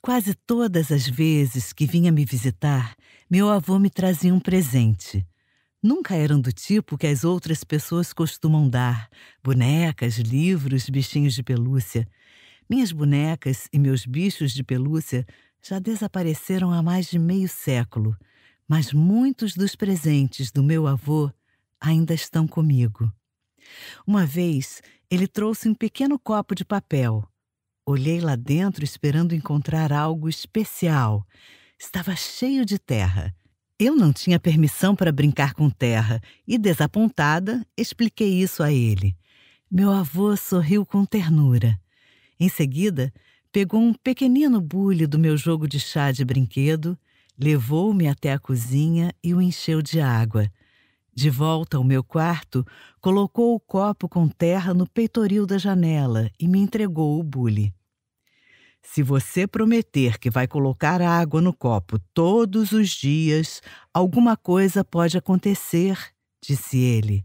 Quase todas as vezes que vinha me visitar, meu avô me trazia um presente. Nunca eram do tipo que as outras pessoas costumam dar: bonecas, livros, bichinhos de pelúcia. Minhas bonecas e meus bichos de pelúcia já desapareceram há mais de meio século, mas muitos dos presentes do meu avô ainda estão comigo. Uma vez, ele trouxe um pequeno copo de papel Olhei lá dentro esperando encontrar algo especial. Estava cheio de terra. Eu não tinha permissão para brincar com terra e, desapontada, expliquei isso a ele. Meu avô sorriu com ternura. Em seguida, pegou um pequenino bule do meu jogo de chá de brinquedo, levou-me até a cozinha e o encheu de água. De volta ao meu quarto, colocou o copo com terra no peitoril da janela e me entregou o bule. Se você prometer que vai colocar água no copo todos os dias, alguma coisa pode acontecer, disse ele.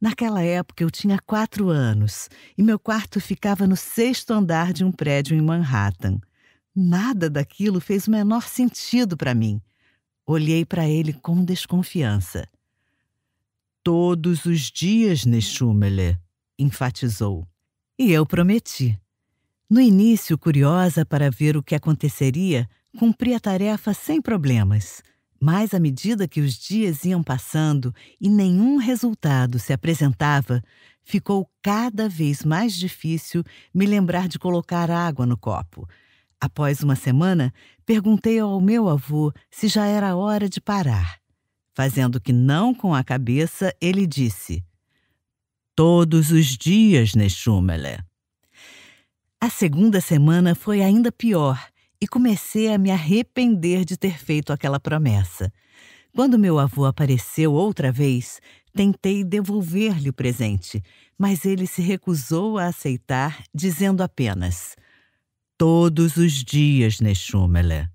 Naquela época eu tinha quatro anos e meu quarto ficava no sexto andar de um prédio em Manhattan. Nada daquilo fez o menor sentido para mim. Olhei para ele com desconfiança. Todos os dias, Neschumeler, enfatizou. E eu prometi. No início, curiosa para ver o que aconteceria, cumpri a tarefa sem problemas. Mas à medida que os dias iam passando e nenhum resultado se apresentava, ficou cada vez mais difícil me lembrar de colocar água no copo. Após uma semana, perguntei ao meu avô se já era hora de parar. Fazendo que não com a cabeça, ele disse: Todos os dias, Nechumele. A segunda semana foi ainda pior e comecei a me arrepender de ter feito aquela promessa. Quando meu avô apareceu outra vez, tentei devolver-lhe o presente, mas ele se recusou a aceitar, dizendo apenas: Todos os dias, Neshumele.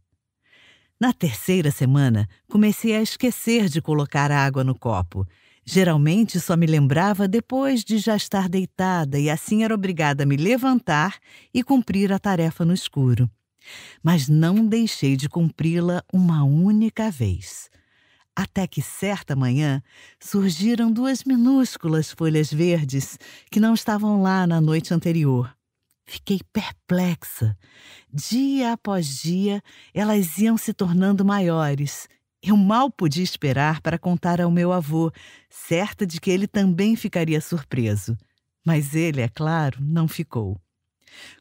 Na terceira semana, comecei a esquecer de colocar água no copo Geralmente só me lembrava depois de já estar deitada e assim era obrigada a me levantar e cumprir a tarefa no escuro. Mas não deixei de cumpri-la uma única vez. Até que certa manhã surgiram duas minúsculas folhas verdes que não estavam lá na noite anterior. Fiquei perplexa. Dia após dia, elas iam se tornando maiores eu mal podia esperar para contar ao meu avô, certa de que ele também ficaria surpreso. Mas ele, é claro, não ficou.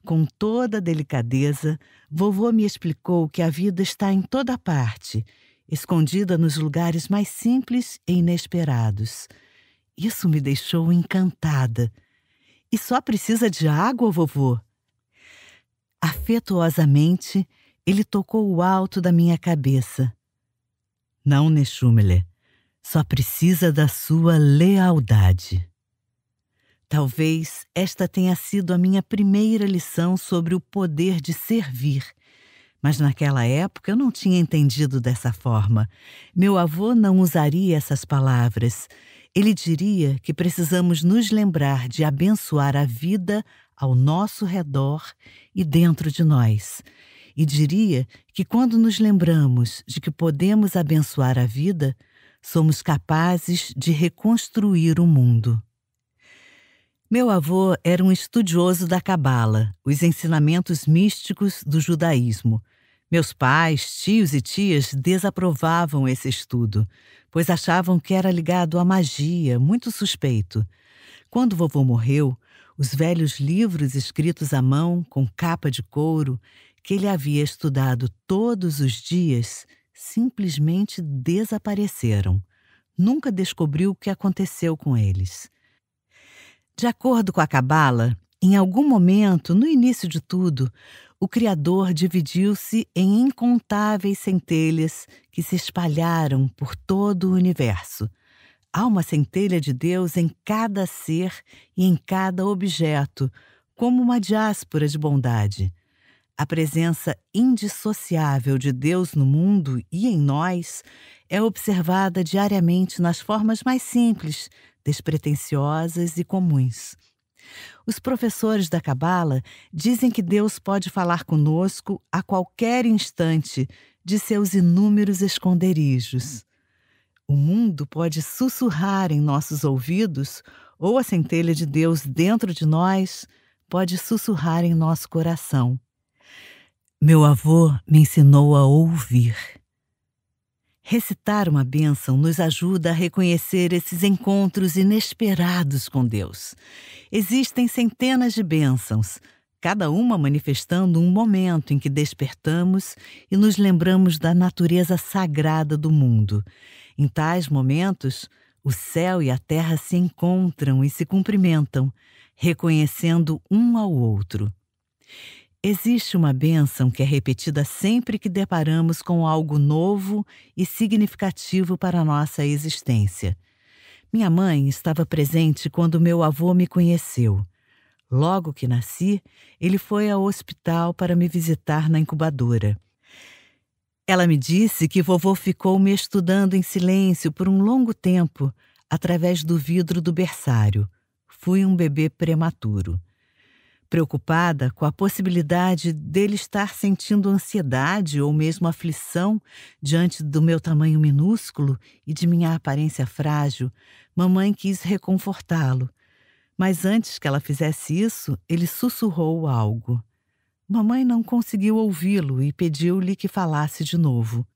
Com toda a delicadeza, vovô me explicou que a vida está em toda parte, escondida nos lugares mais simples e inesperados. Isso me deixou encantada. E só precisa de água, vovô? Afetuosamente, ele tocou o alto da minha cabeça não Neshumele só precisa da sua lealdade. Talvez esta tenha sido a minha primeira lição sobre o poder de servir. Mas naquela época eu não tinha entendido dessa forma. Meu avô não usaria essas palavras. Ele diria que precisamos nos lembrar de abençoar a vida ao nosso redor e dentro de nós. E diria que quando nos lembramos de que podemos abençoar a vida, somos capazes de reconstruir o mundo. Meu avô era um estudioso da Cabala, os ensinamentos místicos do judaísmo. Meus pais, tios e tias desaprovavam esse estudo, pois achavam que era ligado à magia, muito suspeito. Quando vovô morreu, os velhos livros escritos à mão, com capa de couro, que ele havia estudado todos os dias simplesmente desapareceram. Nunca descobriu o que aconteceu com eles. De acordo com a Cabala, em algum momento, no início de tudo, o Criador dividiu-se em incontáveis centelhas que se espalharam por todo o universo. Há uma centelha de Deus em cada ser e em cada objeto, como uma diáspora de bondade. A presença indissociável de Deus no mundo e em nós é observada diariamente nas formas mais simples, despretensiosas e comuns. Os professores da Cabala dizem que Deus pode falar conosco a qualquer instante de seus inúmeros esconderijos. O mundo pode sussurrar em nossos ouvidos, ou a centelha de Deus dentro de nós pode sussurrar em nosso coração. Meu avô me ensinou a ouvir. Recitar uma bênção nos ajuda a reconhecer esses encontros inesperados com Deus. Existem centenas de bênçãos, cada uma manifestando um momento em que despertamos e nos lembramos da natureza sagrada do mundo. Em tais momentos, o céu e a terra se encontram e se cumprimentam, reconhecendo um ao outro. Existe uma bênção que é repetida sempre que deparamos com algo novo e significativo para a nossa existência. Minha mãe estava presente quando meu avô me conheceu. Logo que nasci, ele foi ao hospital para me visitar na incubadora. Ela me disse que vovô ficou me estudando em silêncio por um longo tempo através do vidro do berçário. Fui um bebê prematuro preocupada com a possibilidade dele estar sentindo ansiedade ou mesmo aflição diante do meu tamanho minúsculo e de minha aparência frágil, mamãe quis reconfortá-lo. Mas antes que ela fizesse isso, ele sussurrou algo. Mamãe não conseguiu ouvi-lo e pediu-lhe que falasse de novo.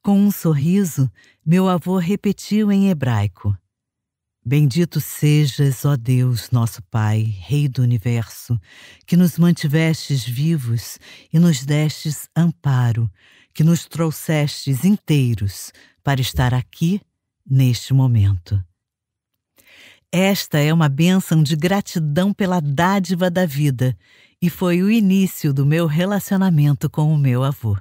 Com um sorriso, meu avô repetiu em hebraico: Bendito sejas, ó Deus, nosso Pai, Rei do Universo, que nos mantivestes vivos e nos destes amparo, que nos trouxestes inteiros para estar aqui neste momento. Esta é uma bênção de gratidão pela dádiva da vida e foi o início do meu relacionamento com o meu avô.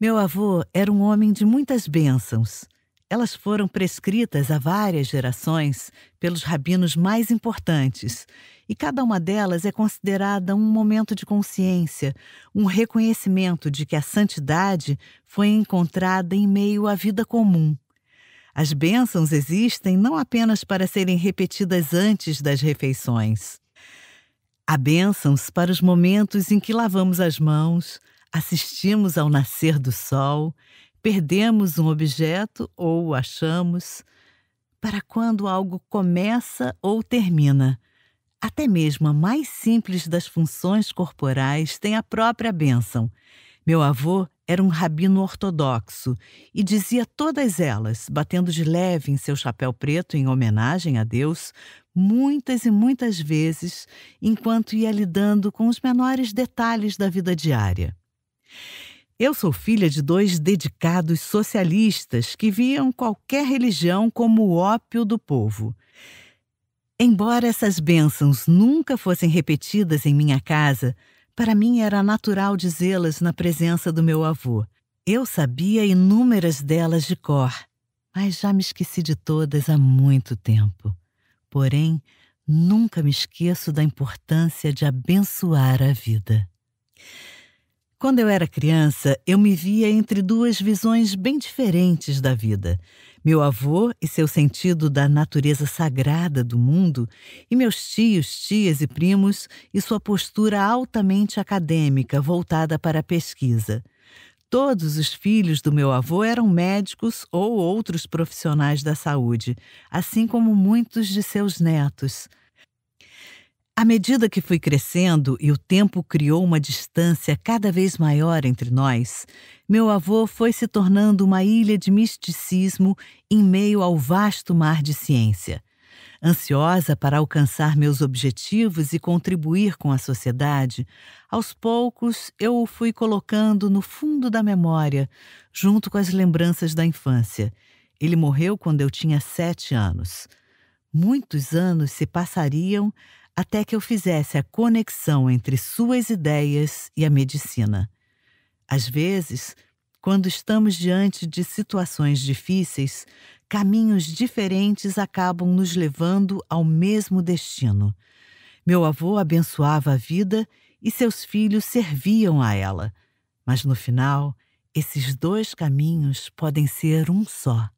Meu avô era um homem de muitas bênçãos elas foram prescritas a várias gerações pelos rabinos mais importantes, e cada uma delas é considerada um momento de consciência, um reconhecimento de que a santidade foi encontrada em meio à vida comum. As bênçãos existem não apenas para serem repetidas antes das refeições. Há bênçãos para os momentos em que lavamos as mãos, assistimos ao nascer do sol perdemos um objeto ou o achamos, para quando algo começa ou termina. Até mesmo a mais simples das funções corporais tem a própria bênção. Meu avô era um rabino ortodoxo e dizia todas elas, batendo de leve em seu chapéu preto em homenagem a Deus, muitas e muitas vezes, enquanto ia lidando com os menores detalhes da vida diária. Eu sou filha de dois dedicados socialistas que viam qualquer religião como o ópio do povo. Embora essas bênçãos nunca fossem repetidas em minha casa, para mim era natural dizê-las na presença do meu avô. Eu sabia inúmeras delas de cor, mas já me esqueci de todas há muito tempo. Porém, nunca me esqueço da importância de abençoar a vida. Quando eu era criança, eu me via entre duas visões bem diferentes da vida. Meu avô e seu sentido da natureza sagrada do mundo, e meus tios, tias e primos e sua postura altamente acadêmica voltada para a pesquisa. Todos os filhos do meu avô eram médicos ou outros profissionais da saúde, assim como muitos de seus netos. À medida que fui crescendo e o tempo criou uma distância cada vez maior entre nós, meu avô foi se tornando uma ilha de misticismo em meio ao vasto mar de ciência. Ansiosa para alcançar meus objetivos e contribuir com a sociedade, aos poucos eu o fui colocando no fundo da memória, junto com as lembranças da infância. Ele morreu quando eu tinha sete anos. Muitos anos se passariam até que eu fizesse a conexão entre suas ideias e a medicina. Às vezes, quando estamos diante de situações difíceis, caminhos diferentes acabam nos levando ao mesmo destino. Meu avô abençoava a vida e seus filhos serviam a ela, mas no final, esses dois caminhos podem ser um só.